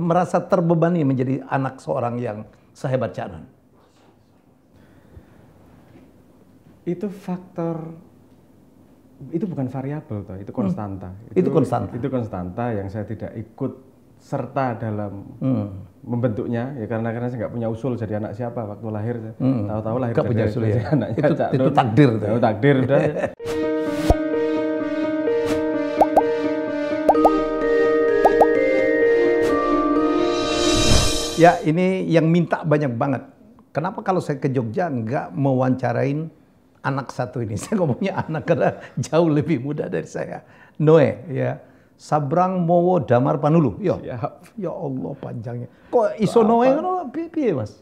merasa terbebani menjadi anak seorang yang sehebat Cak Nun? Itu faktor itu bukan variabel toh, itu hmm. konstanta. Hmm. Itu, itu konstanta. Itu konstanta yang saya tidak ikut serta dalam hmm. membentuknya ya karena karena saya nggak punya usul jadi anak siapa waktu lahir. Hmm. Tahu-tahu lahir Gak jadi, punya usul, ya. jadi ya. anaknya. Itu, itu takdir. Itu takdir udah. ya. Ya, ini yang minta banyak banget. Kenapa kalau saya ke Jogja nggak mewawancarain anak satu ini? Saya ngomongnya anak karena jauh lebih muda dari saya. Noe, ya. Sabrang Mowo Damar Panulu. Yo. Siap. Ya. ya Allah panjangnya. Kok iso Noe kan piye, Mas?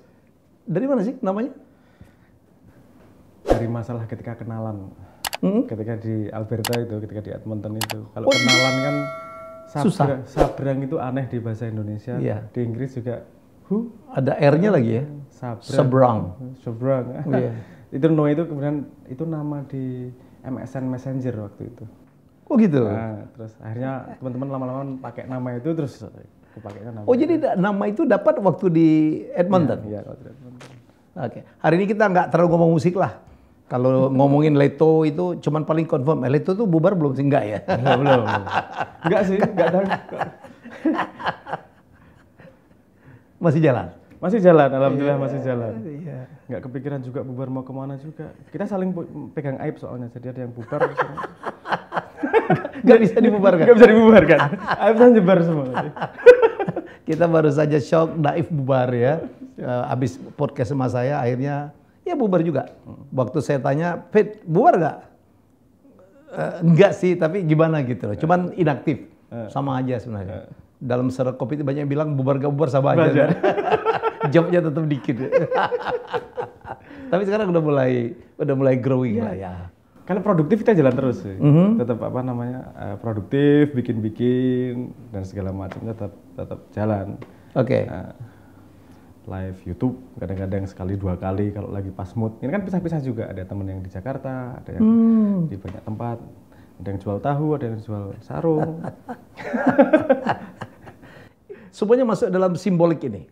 Dari mana sih namanya? Dari masalah ketika kenalan. Hmm? Ketika di Alberta itu, ketika di Edmonton itu. Kalau oh. kenalan kan Sabra, Susah. Sabrang itu aneh di bahasa Indonesia. Yeah. Di Inggris juga Who? Ada R-nya lagi ya. Sabrang. Sebrang. Sebrang. Oh, iya. itu no itu kemudian itu nama di MSN Messenger waktu itu. Oh gitu. Nah, terus akhirnya teman-teman lama-lama pakai nama itu terus kepakainya nama. Oh jadi nama itu dapat waktu di Edmonton. Iya, iya waktu Edmonton. Oke. Okay. Hari ini kita nggak terlalu ngomong musik lah. Kalau ngomongin Leto itu cuman paling confirm. Eh, Leto tuh bubar belum sih enggak ya? Belum, belum. Enggak sih, enggak tahu. Masih jalan? Masih jalan, alhamdulillah yeah. masih jalan. Iya. Nggak kepikiran juga bubar mau kemana juga. Kita saling pegang aib soalnya, jadi ada yang bubar. Nggak bisa dibubarkan? Nggak bisa dibubarkan. aib jebar semua. Kita baru saja shock, Daif bubar ya. Uh, eh, abis podcast sama saya, akhirnya ya bubar juga. Waktu saya tanya, Fit, bubar nggak? Uh, eh, enggak sih, tapi gimana gitu loh. Cuman inaktif. Eh. Sama aja sebenarnya dalam serak kopi banyak yang bilang bubar gak bubar sama aja. jawabnya Jobnya tetap dikit. Tapi sekarang udah mulai udah mulai growing ya. lah ya. Karena produktif kita jalan terus Mm -hmm. Tetap apa namanya? Eh, produktif, bikin-bikin dan segala macam tetap tetap jalan. Oke. Okay. Uh, eh, live YouTube kadang-kadang sekali dua kali kalau lagi pas mood. Ini kan pisah-pisah juga. Ada temen yang di Jakarta, ada yang hmm. di banyak tempat. Ada yang jual tahu, ada yang jual sarung. semuanya masuk dalam simbolik ini.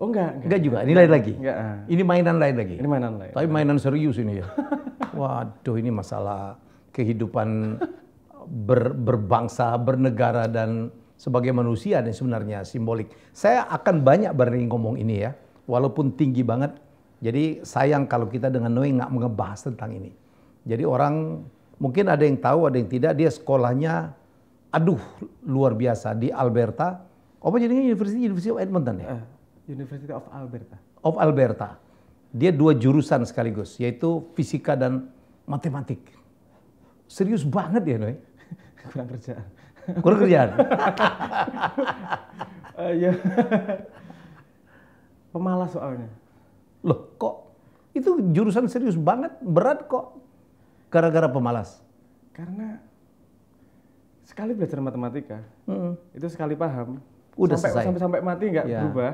Oh enggak, enggak. Enggak juga, ini lain lagi. Enggak. Ah. Ini mainan lain lagi. Ini mainan lain. Tapi mainan serius ini ya. Waduh, ini masalah kehidupan ber, berbangsa, bernegara dan sebagai manusia dan sebenarnya simbolik. Saya akan banyak berani ngomong ini ya, walaupun tinggi banget. Jadi sayang kalau kita dengan Noe nggak ngebahas tentang ini. Jadi orang mungkin ada yang tahu, ada yang tidak. Dia sekolahnya, aduh luar biasa di Alberta apa jadinya University University of Edmonton ya? Uh, University of Alberta. Of Alberta. Dia dua jurusan sekaligus, yaitu fisika dan matematik. Serius banget ya, Noe? Kurang kerjaan. Kurang kerjaan. uh, eh, ya. Pemalas soalnya. Loh, kok itu jurusan serius banget, berat kok. Gara-gara pemalas. Karena sekali belajar matematika, mm -hmm. itu sekali paham, udah sampai, selesai. Sampai sampai mati nggak ya. berubah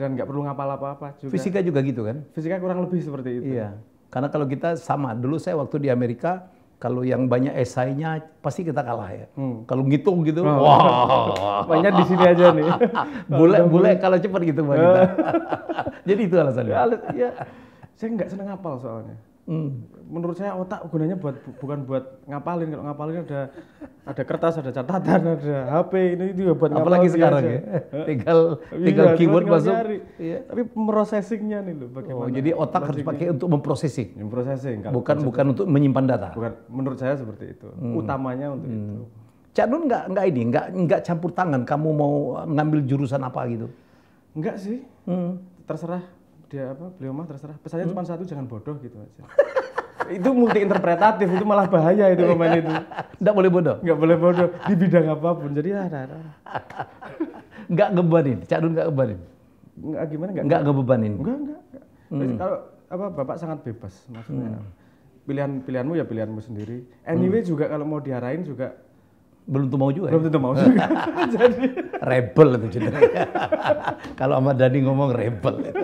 dan nggak perlu ngapal apa-apa juga. Fisika juga gitu kan? Fisika kurang lebih seperti itu. Iya. Karena kalau kita sama, dulu saya waktu di Amerika kalau yang banyak esainya pasti kita kalah ya. Hmm. Kalau ngitung gitu, oh. wah. Banyak di sini aja nih. Bule-bule kalau cepat gitu Mbak Jadi itu alasannya. Ya, ya. saya nggak seneng ngapal soalnya. Hmm. Menurut saya otak gunanya buat bu, bukan buat ngapalin. Kalau ngapalin ada ada kertas, ada catatan, ada HP ini juga buat Apalagi ngapalin. Apalagi iya sekarang aja. ya. Tinggal tinggal iya, keyword tinggal masuk. Iya. Tapi processingnya nih loh bagaimana. Oh, jadi otak harus pakai untuk memprosesing. Memprosesi. Bukan bukan untuk menyimpan data. Bukan menurut saya seperti itu. Hmm. Utamanya untuk hmm. itu. Cak Nun nggak nggak ini nggak nggak campur tangan kamu mau ngambil jurusan apa gitu? Enggak sih. Hmm. Terserah dia apa beliau mah terserah pesannya hmm? cuma satu jangan bodoh gitu aja itu multi interpretatif itu malah bahaya itu iya. pemain itu nggak boleh bodoh nggak boleh bodoh di bidang apapun jadi ada ah, nggak ngebebanin cak dun nggak ngebebanin nggak gimana nggak nggak ngebebanin nggak nggak, nggak. Hmm. kalau apa bapak sangat bebas maksudnya hmm. pilihan pilihanmu ya pilihanmu sendiri anyway hmm. juga kalau mau diarahin juga belum tentu mau juga. Belum ya? tentu mau juga. Jadi rebel itu jenenge. Kalau Ahmad Dhani ngomong rebel.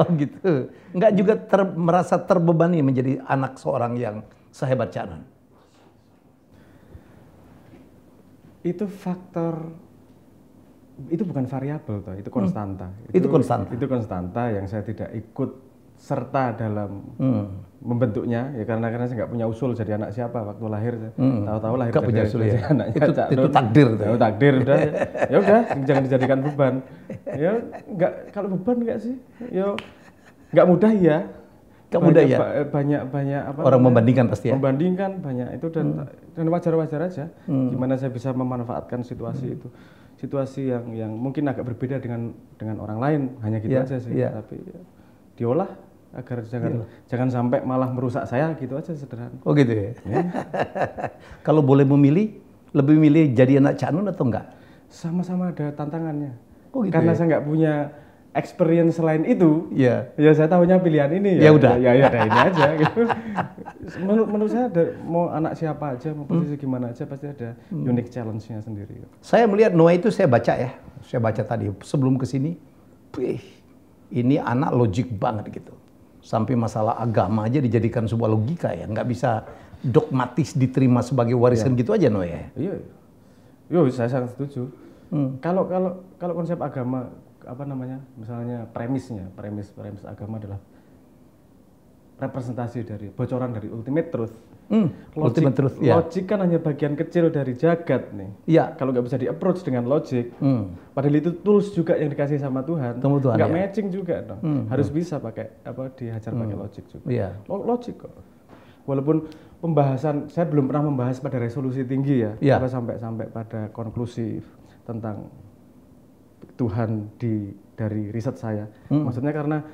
oh gitu. Enggak juga ter, merasa terbebani menjadi anak seorang yang sehebat Cak Itu faktor itu bukan variabel toh, itu konstanta. Hmm. Itu, itu konstanta. Itu konstanta yang saya tidak ikut serta dalam hmm. membentuknya ya karena karena saya nggak punya usul jadi anak siapa waktu lahir hmm. tahu-tahu lahir nggak punya usul ya. anaknya itu, Cak itu takdir ya, takdir udah ya udah jangan dijadikan beban ya nggak kalau beban nggak sih ya nggak mudah ya nggak mudah ya banyak banyak apa orang membandingkan pasti ya membandingkan banyak itu dan hmm. dan wajar-wajar aja hmm. gimana saya bisa memanfaatkan situasi hmm. itu situasi yang yang mungkin agak berbeda dengan dengan orang lain hanya gitu yeah, aja sih yeah. tapi ya, diolah agar jangan iya. jangan sampai malah merusak saya gitu aja sederhana. Oh gitu ya. Iya. Kalau boleh memilih, lebih milih jadi anak Nun atau enggak? Sama-sama ada tantangannya. Oh gitu. Karena ya? saya enggak punya experience selain itu. Iya. Ya saya tahunya pilihan ini ya. Ya udah. Ya ya ada ini aja gitu. menurut, menurut saya ada, mau anak siapa aja mau hmm. posisi hmm. gimana aja pasti ada hmm. unique challenge-nya sendiri. Saya melihat Noah itu saya baca ya. Saya baca tadi sebelum ke sini. ini anak logik banget gitu sampai masalah agama aja dijadikan sebuah logika ya nggak bisa dogmatis diterima sebagai warisan ya. gitu aja no ya iya iya saya sangat setuju hmm. kalau kalau kalau konsep agama apa namanya misalnya premisnya premis premis agama adalah representasi dari bocoran dari ultimate truth Hmm, logik, ya. logik kan hanya bagian kecil dari jagat nih. Iya. Kalau nggak bisa di approach dengan logik, hmm. padahal itu tools juga yang dikasih sama Tuhan. Tunggu Tuhan. Nggak ya. matching juga dong. Hmm, hmm. Harus hmm. bisa pakai apa dihajar hmm. pakai logik juga. Iya. Logik kok. Walaupun pembahasan saya belum pernah membahas pada resolusi tinggi ya, ya. apa sampai sampai pada konklusif tentang Tuhan di dari riset saya. Hmm. Maksudnya karena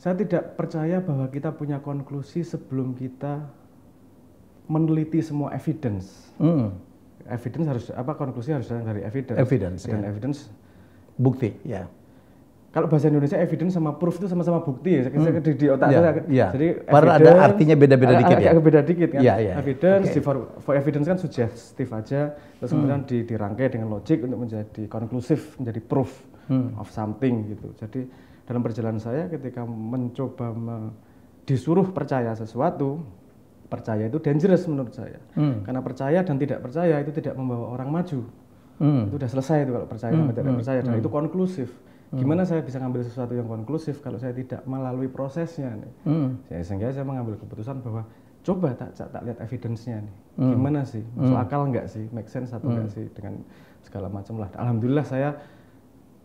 saya tidak percaya bahwa kita punya konklusi sebelum kita meneliti semua evidence. Mm. Evidence harus apa konklusi harus dari evidence. Evidence. Dan yeah. evidence bukti. Ya. Yeah. Kalau bahasa Indonesia evidence sama proof itu sama-sama bukti ya. Hmm. Di, di otak yeah. saya. Yeah. Jadi Padahal ada artinya beda-beda ah, dikit ah, ya. Agak beda dikit kan. Yeah, yeah. Ya. Evidence okay. di for, for evidence kan suggestif aja terus hmm. kemudian di, dirangkai dengan logik untuk menjadi konklusif, menjadi proof hmm. of something gitu. Jadi dalam perjalanan saya ketika mencoba me, disuruh percaya sesuatu percaya itu dangerous menurut saya. Hmm. Karena percaya dan tidak percaya itu tidak membawa orang maju. Hmm. Itu sudah selesai itu kalau percaya hmm. dan tidak hmm. percaya dan hmm. itu konklusif. Hmm. Gimana saya bisa ngambil sesuatu yang konklusif kalau saya tidak melalui prosesnya nih? Hmm. Saya sehingga saya mengambil keputusan bahwa coba tak tak, tak lihat evidence-nya nih. Hmm. Gimana sih? Hmm. Masuk hmm. akal nggak sih? Make sense atau nggak hmm. sih dengan segala macam lah. Alhamdulillah saya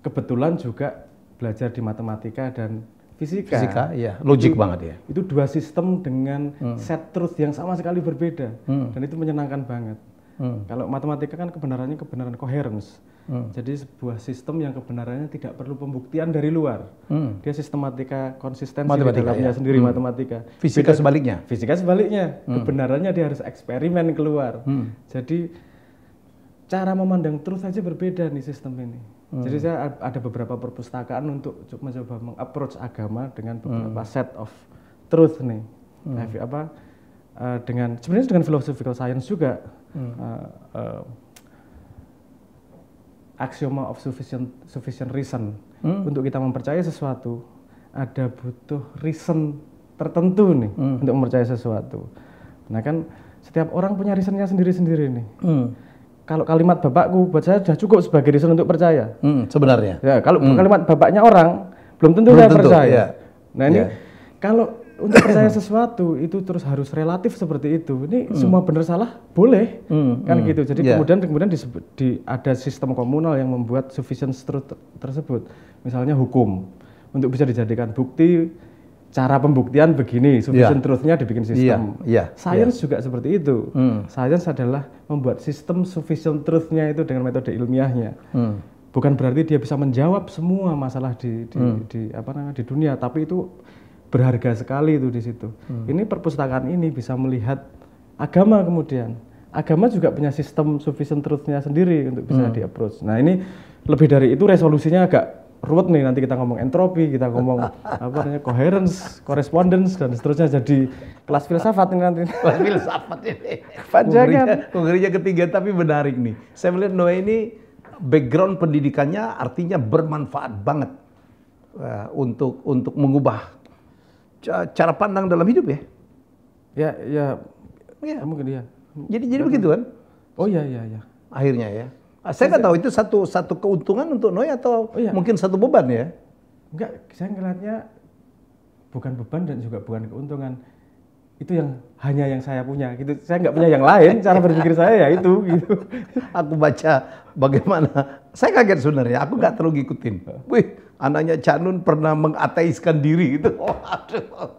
kebetulan juga belajar di matematika dan fisika. Fisika, ya, logik itu, banget ya. Itu dua sistem dengan hmm. set truth yang sama sekali berbeda hmm. dan itu menyenangkan banget. Hmm. Kalau matematika kan kebenarannya kebenaran coherence. Hmm. Jadi sebuah sistem yang kebenarannya tidak perlu pembuktian dari luar. Hmm. Dia sistematika konsistensi matematika, dalamnya ya. sendiri hmm. matematika. Fisika Beda, sebaliknya. Fisika sebaliknya. Hmm. Kebenarannya dia harus eksperimen keluar. Hmm. Jadi cara memandang terus saja berbeda nih sistem ini. Hmm. Jadi saya ada beberapa perpustakaan untuk mencoba mengapproach agama dengan hmm. beberapa hmm. set of truth nih. Hmm. Nah, apa uh, dengan sebenarnya dengan philosophical science juga hmm. uh, uh, axioma of sufficient sufficient reason hmm. untuk kita mempercayai sesuatu ada butuh reason tertentu nih hmm. untuk mempercayai sesuatu. Nah kan setiap orang punya reasonnya sendiri-sendiri nih. Hmm kalau kalimat bapakku buat saya sudah cukup sebagai reason untuk percaya. Hmm, sebenarnya. Ya, kalau hmm. kalimat bapaknya orang belum tentu belum saya tentu, percaya. Ya. Nah ini ya. kalau untuk percaya sesuatu itu terus harus relatif seperti itu. Ini hmm. semua benar salah boleh hmm, kan hmm. gitu. Jadi yeah. kemudian kemudian disebut, di, ada sistem komunal yang membuat sufficient truth tersebut. Misalnya hukum untuk bisa dijadikan bukti cara pembuktian begini, sufficient yeah. truth-nya dibikin iya, sistem. Yeah. Yeah. Science yeah. juga seperti itu. Mm. Science adalah membuat sistem sufficient truth-nya itu dengan metode ilmiahnya. Mm. Bukan berarti dia bisa menjawab semua masalah di di, mm. di apa namanya di dunia, tapi itu berharga sekali itu di situ. Mm. Ini perpustakaan ini bisa melihat agama kemudian. Agama juga punya sistem sufficient truth-nya sendiri untuk bisa mm. di-approach. Nah, ini lebih dari itu resolusinya agak ruwet nih nanti kita ngomong entropi, kita ngomong apa namanya coherence, correspondence dan seterusnya jadi kelas filsafat ini nanti. Kelas filsafat ini. Panjangan. Penggerinya ketiga tapi menarik nih. Saya melihat Noah ini background pendidikannya artinya bermanfaat banget uh, untuk untuk mengubah cara pandang dalam hidup ya. Ya, ya, ya. mungkin ya. Jadi jadi begitu kan? Oh iya iya iya. Akhirnya ya. Ah, saya nggak tahu itu satu satu keuntungan untuk Noi atau oh, iya. mungkin satu beban ya? Enggak, saya ngelihatnya bukan beban dan juga bukan keuntungan. Itu yang hanya yang saya punya gitu. Saya nggak punya yang lain. Cara berpikir saya ya itu gitu. Aku baca bagaimana. Saya kaget sebenarnya. Aku nggak terlalu ngikutin. Wih, anaknya Canun pernah mengateiskan diri itu. Oh, aduh.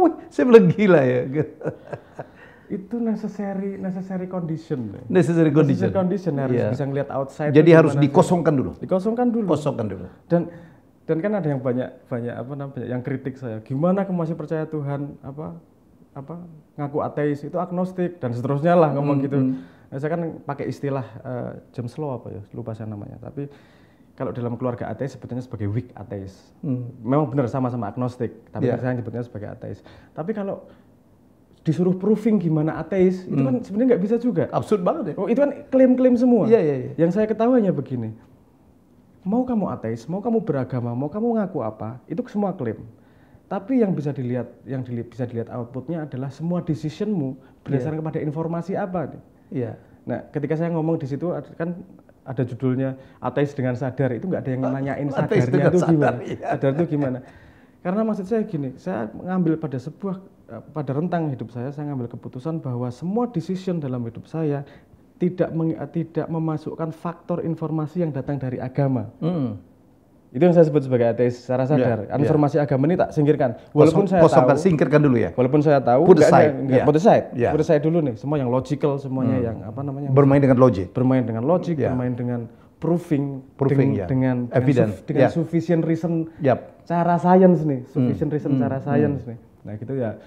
Wih, saya bilang gila ya itu necessary necessary condition necessary condition necessary condition harus yeah. bisa ngelihat outside jadi harus dikosongkan dulu dikosongkan dulu kosongkan dulu dan dan kan ada yang banyak banyak apa namanya yang kritik saya gimana kamu masih percaya Tuhan apa apa ngaku ateis itu agnostik dan seterusnya lah ngomong hmm, gitu hmm. nah, saya kan pakai istilah uh, James Law apa ya lupa saya namanya tapi kalau dalam keluarga ateis sebetulnya sebagai weak ateis. Hmm. Memang benar sama-sama agnostik, tapi yeah. saya sebetulnya sebagai ateis. Tapi kalau disuruh proofing gimana ateis itu hmm. kan sebenarnya nggak bisa juga absurd banget ya oh, itu kan klaim-klaim semua iya, iya, iya. yang saya hanya begini mau kamu ateis mau kamu beragama mau kamu ngaku apa itu semua klaim tapi yang bisa dilihat yang dili bisa dilihat outputnya adalah semua decisionmu berdasarkan yeah. kepada informasi apa nih iya nah ketika saya ngomong di situ kan ada judulnya ateis dengan sadar itu nggak ada yang nanyain sadarnya itu gimana iya. sadar itu gimana karena maksud saya gini saya mengambil pada sebuah Eh, pada rentang hidup saya saya ngambil keputusan bahwa semua decision dalam hidup saya tidak meng, eh, tidak memasukkan faktor informasi yang datang dari agama. Mm. Itu yang saya sebut sebagai ateis secara ya, sadar. Yeah, informasi yeah. agama ini tak singkirkan. Walaupun Kosong, saya kosongkan, tahu singkirkan dulu ya. Walaupun saya tahu put aside, yeah. put aside. Ya. Put aside dulu nih, semua yang logical, semuanya mm. yang apa namanya? Bermain dengan logik. Bermain dengan logik, yeah. bermain dengan proving, proving deng, yeah. dengan evidence ya. dengan, yeah. sufficient reason. Yep. Cara science nih, sufficient mm. reason mm. cara science mm. nih. Nah, gitu ya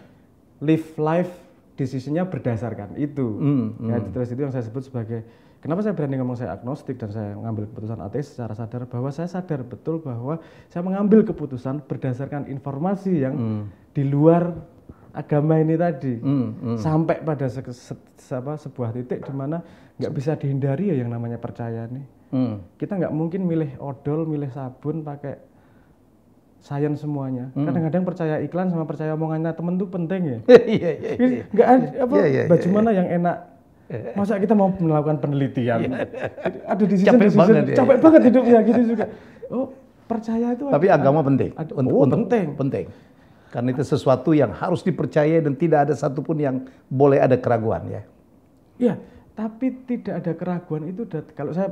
live life decisionnya berdasarkan itu. Mm, mm. Ya, hmm. terus itu yang saya sebut sebagai kenapa saya berani ngomong saya agnostik dan saya mengambil keputusan ateis secara sadar bahwa saya sadar betul bahwa saya mengambil keputusan berdasarkan informasi yang mm. di luar agama ini tadi mm, mm. sampai pada se se sebuah titik di mana nggak bisa dihindari ya yang namanya percaya nih. Mm. Kita nggak mungkin milih odol, milih sabun pakai sains semuanya. kadang hmm. Kadang-kadang percaya iklan sama percaya omongannya temen tuh penting ya. Iya iya iya. Enggak iya. iya. apa yeah, yeah, baju yeah, mana iya. yang enak. Eh. Masa kita mau melakukan penelitian? Ada di season, capek di season, banget, ya. capek ya. banget hidupnya gitu juga. Oh, percaya itu Tapi ada, agama penting. Ada, oh, untuk, penting. Penting. Karena itu sesuatu yang harus dipercaya dan tidak ada satupun yang boleh ada keraguan ya. Iya, tapi tidak ada keraguan itu kalau saya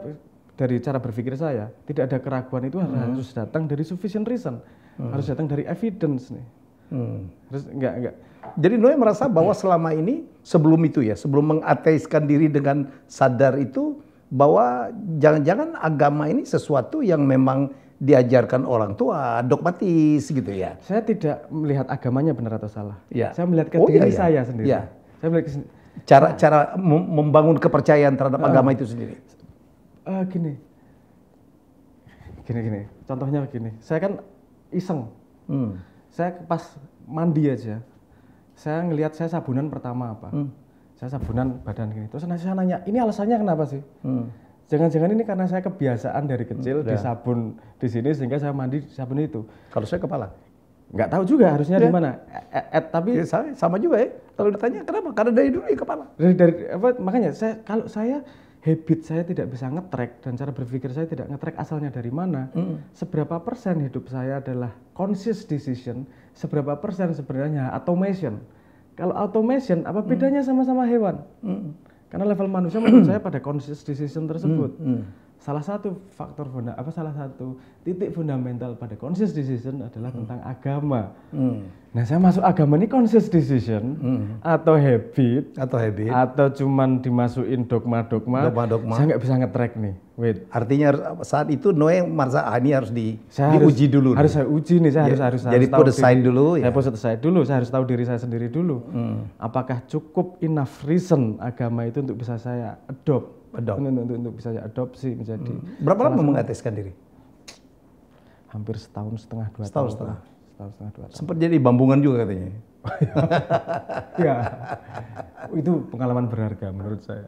dari cara berpikir saya tidak ada keraguan itu hmm. harus datang dari sufficient reason hmm. harus datang dari evidence nih hmm. harus enggak enggak jadi Noe merasa bahwa selama ini sebelum itu ya sebelum mengateiskan diri dengan sadar itu bahwa jangan-jangan agama ini sesuatu yang memang diajarkan orang tua dogmatis gitu ya. Saya tidak melihat agamanya benar atau salah. Ya. Saya melihat ke oh, diri iya. iya. saya sendiri. Ya. Saya melihat ke... cara nah. cara membangun kepercayaan terhadap uh, agama itu sendiri uh, gini gini gini contohnya begini saya kan iseng hmm. saya pas mandi aja saya ngelihat saya sabunan pertama apa hmm. saya sabunan badan gini terus saya nanya ini alasannya kenapa sih hmm. jangan-jangan ini karena saya kebiasaan dari kecil hmm, ya. di sini sehingga saya mandi di sabun itu kalau saya kepala nggak tahu juga harusnya ya. di mana eh, eh, tapi ya, sama juga ya kalau ditanya kenapa karena dari dulu ya kepala dari dari apa makanya saya kalau saya habit saya tidak bisa ngetrack dan cara berpikir saya tidak ngetrack asalnya dari mana, mm. seberapa persen hidup saya adalah conscious decision, seberapa persen sebenarnya automation. Kalau automation, apa mm. bedanya sama-sama mm. hewan? Mm. Karena level manusia menurut saya pada conscious decision tersebut. Mm. Mm salah satu faktor funda, apa salah satu titik fundamental pada conscious decision adalah hmm. tentang agama. Hmm. Nah, saya masuk agama ini conscious decision hmm. atau habit atau habit atau cuman dimasukin dogma-dogma. Dogma-dogma. Saya nggak bisa ngetrack nih. Wait. Artinya saat itu Noe Marza ah, ini harus di saya diuji harus, dulu. Harus nih. saya uji nih, saya ya, harus harus Jadi harus put dulu ya. Saya put aside dulu, saya harus tahu diri saya sendiri dulu. Hmm. Apakah cukup enough reason agama itu untuk bisa saya adopt adopt. Untuk, untuk, untuk bisa adopsi menjadi. Hmm. Berapa lama mengateskan diri? Hampir setahun setengah dua setahun, tahun. Setengah. Setahun setengah dua tahun. Sempat jadi bambungan juga katanya. ya, itu pengalaman berharga menurut saya.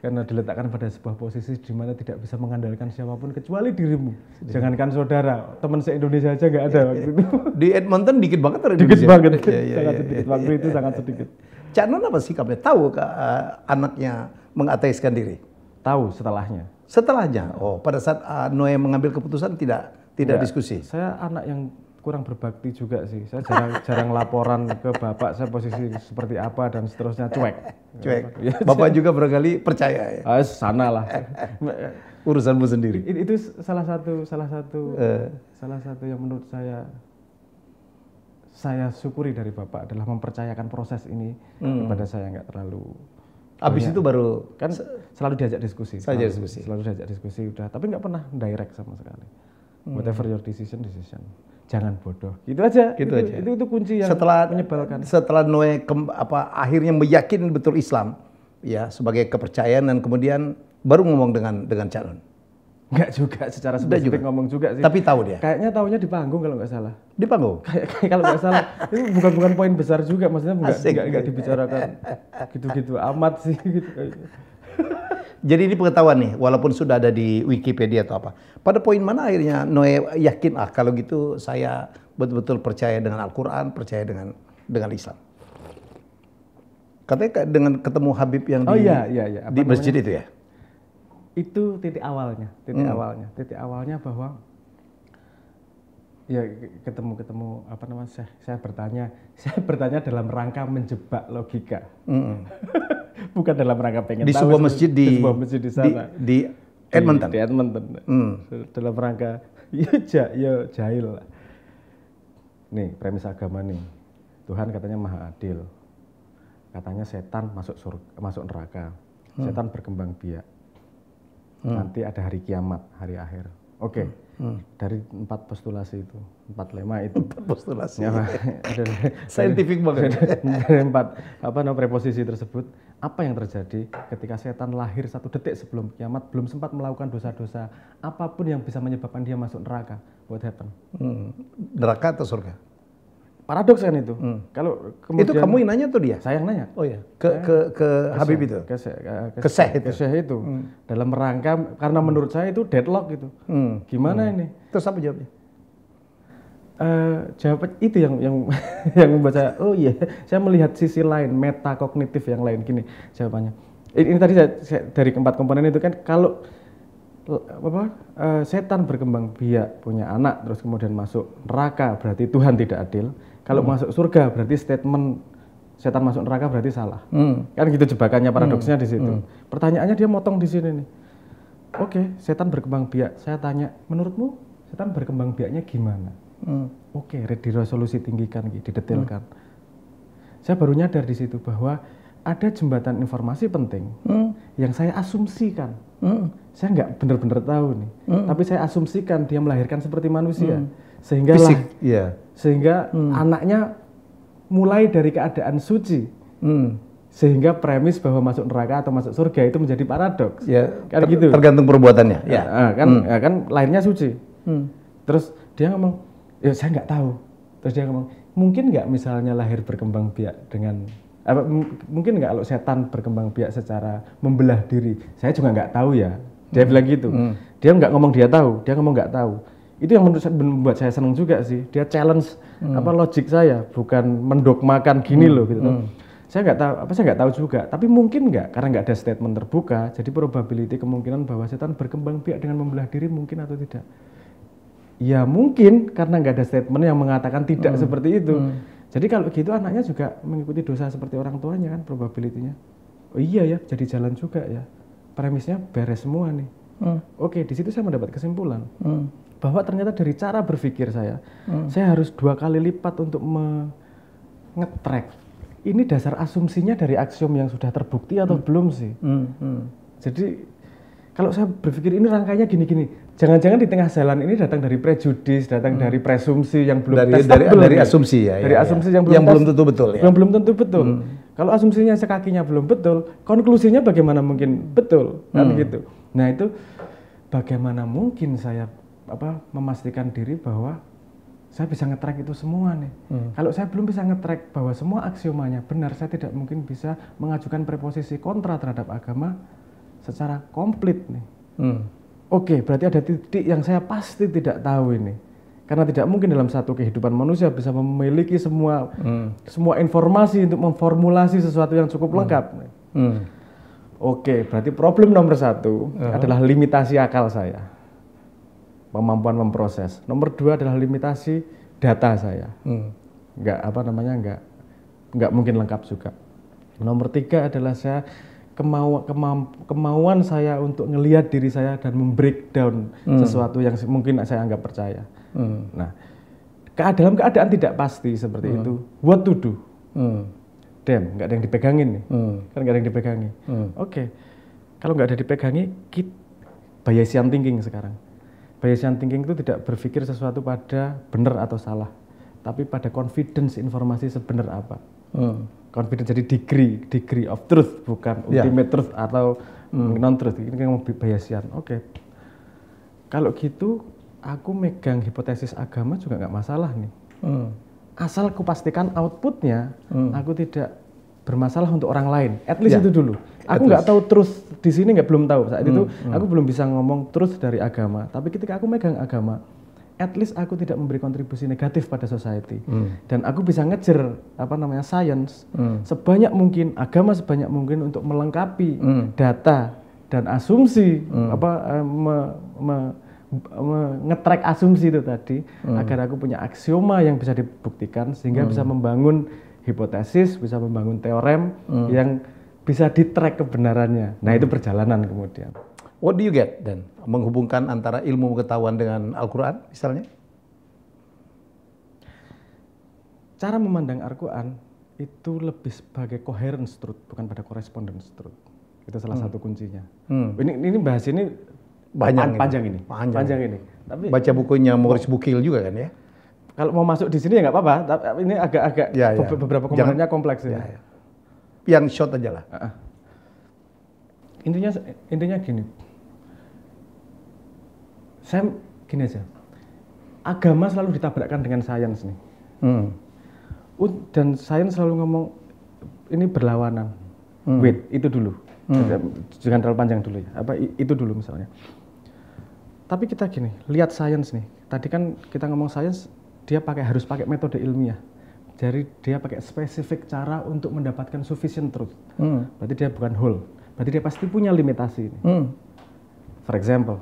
Karena diletakkan pada sebuah posisi di mana tidak bisa mengandalkan siapapun kecuali dirimu. Sedih. Jangankan saudara, teman se-Indonesia aja nggak ada waktu itu. Di Edmonton dikit banget dari Dikit banget, iya, iya, sangat iya, sedikit. Waktu itu sangat sedikit. cak Nun apa sikapnya? Tahu ke, uh, anaknya mengateiskan diri? Tahu setelahnya. Setelahnya. Oh, pada saat uh, Noe mengambil keputusan tidak tidak ya, diskusi. Saya anak yang kurang berbakti juga sih. Saya jarang jarang laporan ke bapak saya posisi seperti apa dan seterusnya cuek. Cuek. Iya. bapak juga berkali percaya ya. Ah, sana lah. Urusanmu sendiri. It, itu salah satu salah satu uh. salah satu yang menurut saya saya syukuri dari bapak adalah mempercayakan proses ini hmm. kepada saya nggak terlalu Abis iya. itu baru kan selalu diajak diskusi. Selalu diajak diskusi. Selalu diajak diskusi udah, tapi nggak pernah direct sama sekali. Hmm. Whatever your decision, decision. Jangan bodoh. Gitu aja. Gitu itu, aja. Itu, itu, kunci yang setelah, menyebalkan. Setelah Noe kem, apa akhirnya meyakin betul Islam ya sebagai kepercayaan dan kemudian baru ngomong dengan dengan calon. Enggak juga secara spesifik juga. ngomong juga sih. Tapi tahu dia. Kayaknya tahunya di panggung kalau nggak salah. Di panggung. Kayak kalau nggak salah itu bukan bukan poin besar juga maksudnya nggak nggak enggak dibicarakan gitu-gitu amat sih gitu. Jadi ini pengetahuan nih walaupun sudah ada di Wikipedia atau apa. Pada poin mana akhirnya Noe yakin ah kalau gitu saya betul-betul percaya dengan Al-Qur'an, percaya dengan dengan Islam. Katanya dengan ketemu Habib yang oh, di, iya, iya, iya. di masjid namanya? masjid itu ya? itu titik awalnya titik hmm. awalnya titik awalnya bahwa ya ketemu ketemu apa namanya saya, saya bertanya saya bertanya dalam rangka menjebak logika hmm. bukan dalam rangka pengen di tahu, sebuah masjid di, di sebuah masjid di sana di, di Edmonton di, di Edmonton hmm. dalam rangka ya ya jahil nih premis agama nih Tuhan katanya maha adil katanya setan masuk surga, masuk neraka hmm. setan berkembang biak hmm. nanti ada hari kiamat, hari akhir. Oke. Okay. Hmm. Dari empat postulasi itu, empat lema itu. Empat postulasi. Ya, Saintifik banget. Dari empat apa no preposisi tersebut, apa yang terjadi ketika setan lahir satu detik sebelum kiamat belum sempat melakukan dosa-dosa apapun yang bisa menyebabkan dia masuk neraka? What happen? Hmm. Neraka atau surga? Paradoks kan itu. Hmm. Kalau kemudian itu kamu yang nanya tuh dia. Saya yang nanya. Oh iya. Ke ke ke, Habib itu. Ke ke, ke, ke ke, itu. Ke ke itu. Hmm. Dalam rangka karena menurut saya itu deadlock gitu. Hmm. Gimana hmm. ini? Terus apa jawabnya? Uh, jawab itu yang yang yang membaca oh iya saya melihat sisi lain meta kognitif yang lain gini jawabannya ini, ini tadi saya, saya, dari keempat komponen itu kan kalau apa uh, setan berkembang biak punya anak terus kemudian masuk neraka berarti Tuhan tidak adil kalau hmm. masuk surga berarti statement setan masuk neraka berarti salah. Hmm. Kan gitu jebakannya paradoksnya hmm. di situ. Hmm. Pertanyaannya dia motong di sini nih. Oke, okay, setan berkembang biak. Saya tanya, menurutmu setan berkembang biaknya gimana? Hmm. Oke, okay, di resolusi tinggikan, didetailkan. Hmm. Saya baru nyadar di situ bahwa ada jembatan informasi penting hmm. yang saya asumsikan. Hmm. Saya nggak benar-benar tahu nih, hmm. tapi saya asumsikan dia melahirkan seperti manusia. Hmm sehingga lah, yeah. sehingga hmm. anaknya mulai dari keadaan suci hmm. sehingga premis bahwa masuk neraka atau masuk surga itu menjadi paradoks yeah. kan ter gitu tergantung perbuatannya ya, ya kan hmm. Ah, kan lahirnya suci hmm. terus dia ngomong ya saya nggak tahu terus dia ngomong mungkin nggak misalnya lahir berkembang biak dengan apa, mungkin nggak kalau setan berkembang biak secara membelah diri saya juga nggak tahu ya dia hmm. bilang gitu hmm. dia nggak ngomong dia tahu dia ngomong nggak tahu itu yang menurut saya membuat saya seneng juga sih dia challenge hmm. apa logik saya bukan mendogmakan gini hmm. loh gitu hmm. saya nggak tahu apa saya nggak tahu juga tapi mungkin nggak karena nggak ada statement terbuka jadi probability kemungkinan bahwa setan berkembang biak dengan membelah diri mungkin atau tidak ya mungkin karena nggak ada statement yang mengatakan tidak hmm. seperti itu hmm. jadi kalau gitu anaknya juga mengikuti dosa seperti orang tuanya kan probabilitynya oh iya ya jadi jalan juga ya premisnya beres semua nih hmm. oke di situ saya mendapat kesimpulan hmm bahwa ternyata dari cara berpikir saya, hmm. saya harus dua kali lipat untuk mengetrek. Ini dasar asumsinya dari aksiom yang sudah terbukti atau hmm. belum sih? Hmm. Hmm. Jadi kalau saya berpikir ini rangkanya gini-gini, jangan-jangan di tengah jalan ini datang dari prejudis, datang hmm. dari presumsi yang belum dari, dari, dari asumsi ya, dari ya, asumsi ya. yang belum yang belum tentu betul ya, yang belum tentu betul. Hmm. Kalau asumsinya sekakinya belum betul, konklusinya bagaimana mungkin betul kan hmm. gitu. Nah itu bagaimana mungkin saya apa memastikan diri bahwa saya bisa ngetrack itu semua nih. Hmm. Kalau saya belum bisa ngetrack bahwa semua aksiomanya benar, saya tidak mungkin bisa mengajukan preposisi kontra terhadap agama secara komplit nih. Hmm. Oke, berarti ada titik yang saya pasti tidak tahu ini. Karena tidak mungkin dalam satu kehidupan manusia bisa memiliki semua hmm. semua informasi untuk memformulasi sesuatu yang cukup hmm. lengkap. Hmm. Oke, berarti problem nomor satu uh -huh. adalah limitasi akal saya kemampuan memproses. Nomor dua adalah limitasi data saya. Hmm. Nggak apa namanya nggak nggak mungkin lengkap juga. Nomor tiga adalah saya kemau, kemau, kemauan saya untuk ngelihat diri saya dan membreakdown hmm. sesuatu yang mungkin saya anggap percaya. Hmm. Nah, ke dalam keadaan tidak pasti seperti hmm. itu, what to do? Hmm. nggak ada yang dipegangin nih, hmm. kan nggak ada yang dipegangin. Hmm. Oke, okay. kalau nggak ada dipegangi, kita bayasian thinking sekarang. Bayesian thinking itu tidak berpikir sesuatu pada benar atau salah, tapi pada confidence informasi sebenar apa. Hmm. Confidence jadi degree, degree of truth bukan yeah. ultimate truth atau hmm. non truth. Ini kan Bayesian. Oke. Okay. Kalau gitu aku megang hipotesis agama juga nggak masalah nih. Hmm. Asal aku pastikan outputnya, hmm. aku tidak bermasalah untuk orang lain. At least yeah. itu dulu. Aku nggak tahu terus di sini nggak belum tahu saat hmm, itu. Hmm. Aku belum bisa ngomong terus dari agama. Tapi ketika aku megang agama, at least aku tidak memberi kontribusi negatif pada society. Hmm. Dan aku bisa ngejar apa namanya science hmm. sebanyak mungkin agama sebanyak mungkin untuk melengkapi hmm. data dan asumsi hmm. apa eh, me, me, ngetrek asumsi itu tadi hmm. agar aku punya aksioma yang bisa dibuktikan sehingga hmm. bisa membangun hipotesis, bisa membangun teorem hmm. yang bisa di-track kebenarannya. Nah, itu hmm. perjalanan kemudian. What do you get then? Menghubungkan antara ilmu pengetahuan dengan Al-Quran misalnya? Cara memandang Al-Quran itu lebih sebagai coherence truth, bukan pada correspondence truth. Itu salah hmm. satu kuncinya. Hmm. Ini, ini bahas ini banyak panjang ini. Panjang, panjang ini. Tapi baca bukunya Morris Bukil juga kan ya? Kalau mau masuk di sini ya nggak apa-apa. Ini agak-agak ya, ya. beberapa komponennya kompleks ya. ya. Yang short aja lah. uh Intinya intinya gini. Saya gini aja. Agama selalu ditabrakkan dengan sains nih. Hmm. Dan sains selalu ngomong ini berlawanan. Hmm. Wait, itu dulu. Hmm. Jangan terlalu panjang dulu ya. Apa itu dulu misalnya. Tapi kita gini, lihat sains nih. Tadi kan kita ngomong sains dia pakai harus pakai metode ilmiah. Jadi dia pakai spesifik cara untuk mendapatkan sufficient truth. Hmm. Berarti dia bukan whole. Berarti dia pasti punya limitasi. Hmm. For example,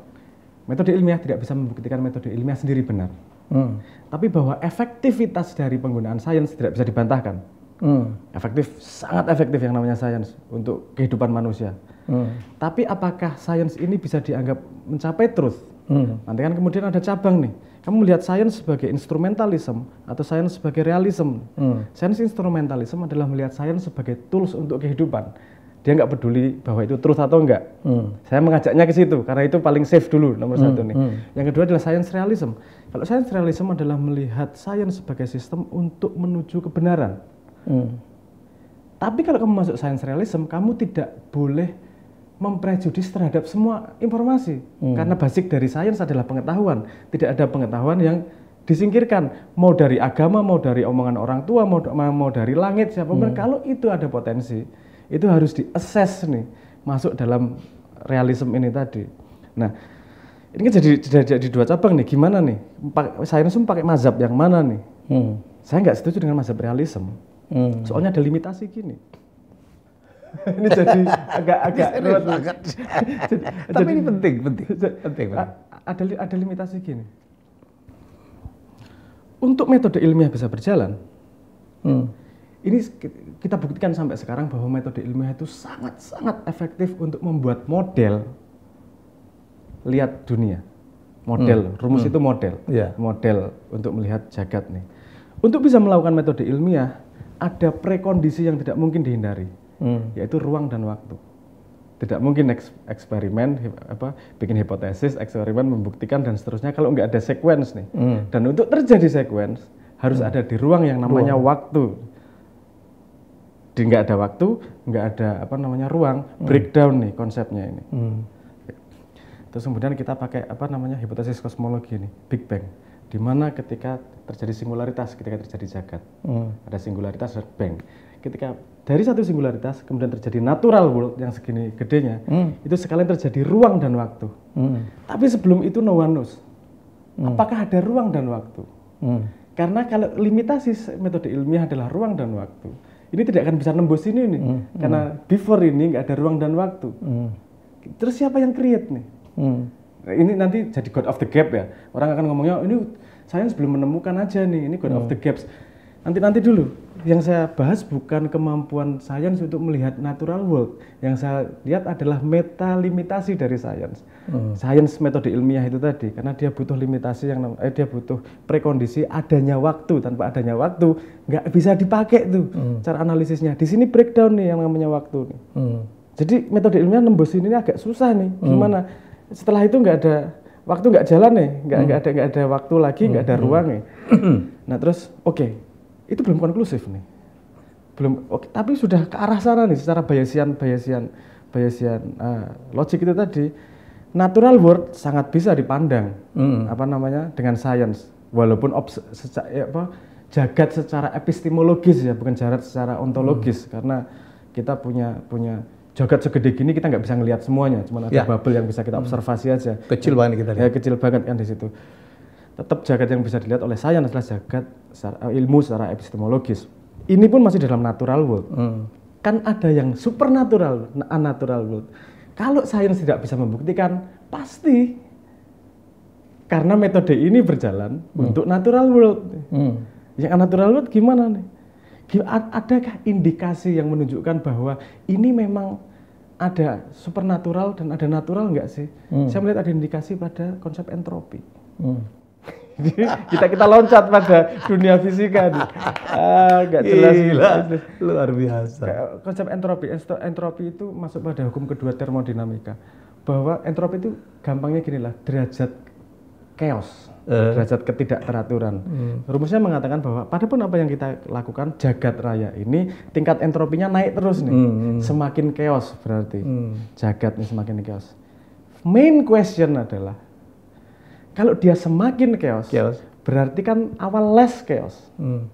metode ilmiah tidak bisa membuktikan metode ilmiah sendiri benar. Hmm. Tapi bahwa efektivitas dari penggunaan sains tidak bisa dibantahkan. Hmm. Efektif, sangat efektif yang namanya sains untuk kehidupan manusia. Hmm. Tapi apakah sains ini bisa dianggap mencapai truth? Hmm. Nanti kan kemudian ada cabang nih kamu melihat sains sebagai instrumentalism atau sains sebagai realisme Hmm. Sains instrumentalism adalah melihat sains sebagai tools untuk kehidupan. Dia nggak peduli bahwa itu truth atau enggak. Hmm. Saya mengajaknya ke situ karena itu paling safe dulu nomor hmm. satu nih. Hmm. Yang kedua adalah sains realism. Kalau sains realism adalah melihat sains sebagai sistem untuk menuju kebenaran. Hmm. Tapi kalau kamu masuk sains realism, kamu tidak boleh memprejudis terhadap semua informasi hmm. karena basic dari sains adalah pengetahuan tidak ada pengetahuan yang disingkirkan mau dari agama mau dari omongan orang tua mau mau dari langit siapa hmm. kalau itu ada potensi itu harus diakses nih masuk dalam realisme ini tadi nah ini kan jadi, jadi dua cabang nih gimana nih sains pakai mazhab yang mana nih hmm. saya nggak setuju dengan mazhab realisme hmm. soalnya ada limitasi gini ini jadi agak-agak serius banget. jadi, Tapi jadi, ini penting, penting, penting. Ada ada limitasi gini. Untuk metode ilmiah bisa berjalan, hmm. ini kita buktikan sampai sekarang bahwa metode ilmiah itu sangat-sangat efektif untuk membuat model lihat dunia, model hmm. rumus hmm. itu model, yeah. model untuk melihat jagat nih. Untuk bisa melakukan metode ilmiah, ada prekondisi yang tidak mungkin dihindari hmm. yaitu ruang dan waktu. Tidak mungkin eks eksperimen apa bikin hipotesis, eksperimen membuktikan dan seterusnya kalau nggak ada sequence nih. Hmm. Dan untuk terjadi sequence harus hmm. ada di ruang yang namanya ruang. waktu. Di nggak ada waktu, nggak ada apa namanya ruang, hmm. breakdown nih konsepnya ini. Hmm. Terus kemudian kita pakai apa namanya hipotesis kosmologi ini, Big Bang. Di mana ketika terjadi singularitas, ketika terjadi jagat, hmm. ada singularitas dan bang. Ketika dari satu singularitas kemudian terjadi natural world yang segini gedenya hmm. itu sekalian terjadi ruang dan waktu hmm. tapi sebelum itu no one knows hmm. apakah ada ruang dan waktu hmm. karena kalau limitasi metode ilmiah adalah ruang dan waktu ini tidak akan bisa nembus ini nih hmm. karena hmm. before ini nggak ada ruang dan waktu hmm. terus siapa yang create nih hmm. ini nanti jadi god of the gap ya orang akan ngomongnya oh, ini saya sebelum menemukan aja nih ini god hmm. of the gaps nanti nanti dulu yang saya bahas bukan kemampuan sains untuk melihat natural world yang saya lihat adalah meta limitasi dari sains hmm. sains metode ilmiah itu tadi karena dia butuh limitasi yang eh, dia butuh prekondisi adanya waktu tanpa adanya waktu nggak bisa dipakai tuh hmm. cara analisisnya di sini breakdown nih yang namanya waktu nih hmm. jadi metode ilmiah nembus ini agak susah nih hmm. gimana setelah itu nggak ada waktu nggak jalan nih nggak hmm. ada nggak ada waktu lagi nggak hmm. ada ruang nih hmm. nah terus oke okay, itu belum konklusif nih belum oke, tapi sudah ke arah sana nih secara bayesian, bayesian, bayesian uh, logik itu tadi natural world sangat bisa dipandang hmm. apa namanya dengan science walaupun obs, seca, ya apa, jagat secara epistemologis ya bukan jarak secara ontologis hmm. karena kita punya punya jagat segede gini kita nggak bisa ngelihat semuanya cuma ada ya. bubble yang bisa kita hmm. observasi hmm. aja kecil banget kita ya, lihat. ya kecil banget kan di situ tetap jagat yang bisa dilihat oleh saya adalah jagat secara, eh, ilmu secara epistemologis. Ini pun masih dalam natural world. Hmm. Kan ada yang supernatural, unnatural world. Kalau sains tidak bisa membuktikan, pasti karena metode ini berjalan hmm. untuk natural world. Hmm. Yang unnatural world gimana nih? Adakah indikasi yang menunjukkan bahwa ini memang ada supernatural dan ada natural nggak sih? Hmm. Saya melihat ada indikasi pada konsep entropi. Hmm kita kita loncat pada dunia fisika nih. Ah, jelas Gila, luar biasa. Konsep entropi, entropi itu masuk pada hukum kedua termodinamika. Bahwa entropi itu gampangnya gini lah, derajat chaos, eh. derajat ketidakteraturan. Hmm. Rumusnya mengatakan bahwa pada pun apa yang kita lakukan jagat raya ini tingkat entropinya naik terus nih. Hmm. hmm. Semakin chaos berarti. Hmm. Jagat ini semakin chaos. Main question adalah kalau dia semakin chaos, chaos. berarti kan awal less chaos. Hmm.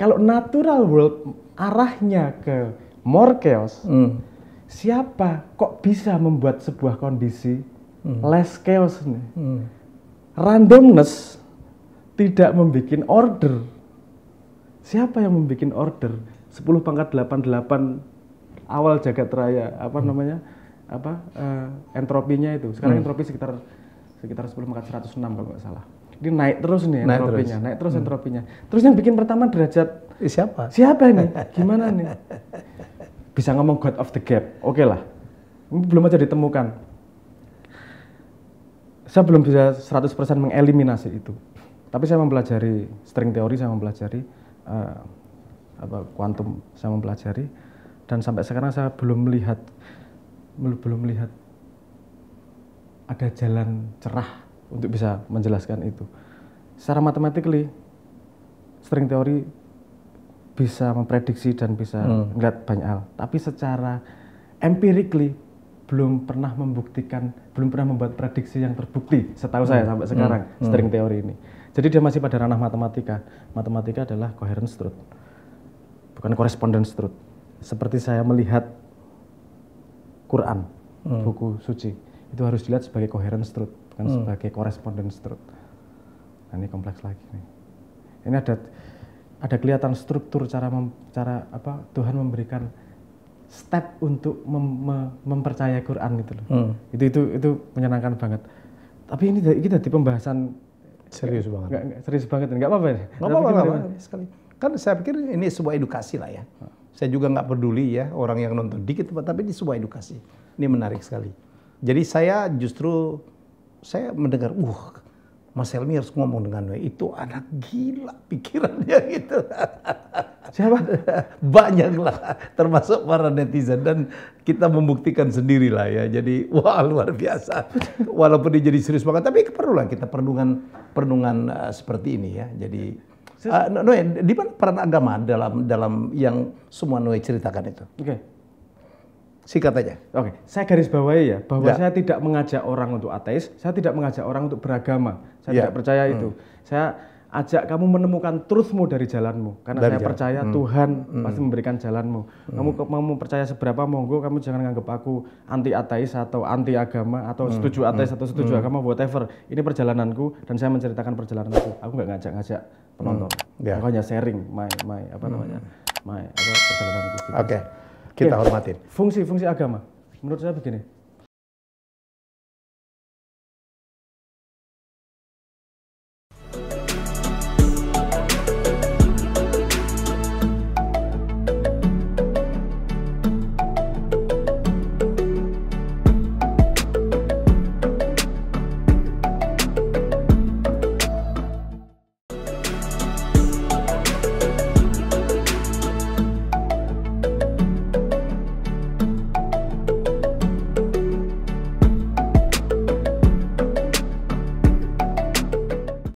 Kalau natural world arahnya ke more chaos, hmm. siapa kok bisa membuat sebuah kondisi hmm. less chaos nih? Hmm. Randomness tidak membuat order. Siapa yang membuat order? 10 pangkat 88 awal jagat raya apa hmm. namanya? apa uh, entropinya itu. Sekarang hmm. entropi sekitar sekitar 10 pangkat 106 kalau nggak salah. Ini naik terus nih naik entropinya, terus. naik terus hmm. entropinya. Terus yang bikin pertama derajat siapa? Siapa ini? Gimana nih? Bisa ngomong God of the Gap, oke okay lah. Belum aja ditemukan. Saya belum bisa 100% mengeliminasi itu. Tapi saya mempelajari string teori, saya mempelajari uh, apa kuantum, saya mempelajari dan sampai sekarang saya belum melihat belum melihat ada jalan cerah untuk bisa menjelaskan itu. Secara matematikly string teori bisa memprediksi dan bisa hmm. melihat banyak hal. Tapi secara empirically belum pernah membuktikan, belum pernah membuat prediksi yang terbukti setahu hmm. saya sampai sekarang hmm. string hmm. teori ini. Jadi dia masih pada ranah matematika. Matematika adalah coherence truth, bukan correspondence truth. Seperti saya melihat Quran, hmm. buku suci itu harus dilihat sebagai coherence truth bukan hmm. sebagai correspondence truth nah, ini kompleks lagi nih ini ada ada kelihatan struktur cara mem, cara apa Tuhan memberikan step untuk mem, me, mempercaya Quran gitu loh hmm. itu itu itu menyenangkan banget tapi ini kita di pembahasan serius banget gak, serius banget nggak apa-apa ya nggak apa-apa sekali kan saya pikir ini sebuah edukasi lah ya hmm. saya juga nggak peduli ya orang yang nonton dikit tapi ini sebuah edukasi ini menarik sekali jadi saya justru saya mendengar, uh, Mas Helmi harus ngomong dengan itu anak gila pikirannya gitu. Siapa? Banyak termasuk para netizen dan kita membuktikan sendiri lah ya. Jadi wah luar biasa. Walaupun dia jadi serius banget, tapi lah kita perenungan perenungan uh, eh, seperti ini ya. Jadi uh, Noe, di mana peran agama dalam dalam yang semua Noe ceritakan itu? Oke. Okay. Sikat aja. Oke, okay. saya garis bawahi ya bahwa ya. saya tidak mengajak orang untuk ateis, saya tidak mengajak orang untuk beragama. Saya ya. tidak percaya itu. Hmm. Saya ajak kamu menemukan truthmu dari jalanmu karena dari saya jalan. percaya hmm. Tuhan hmm. pasti memberikan jalanmu hmm. kamu mau percaya seberapa monggo kamu jangan anggap aku anti ateis atau anti agama atau hmm. setuju ateis hmm. atau setuju hmm. agama whatever ini perjalananku dan saya menceritakan perjalananku aku nggak ngajak-ngajak penonton hmm. Ya. aku hanya sharing my my apa hmm. namanya hmm. my apa perjalananku oke okay kita iya. hormatin. Fungsi-fungsi agama, menurut saya begini.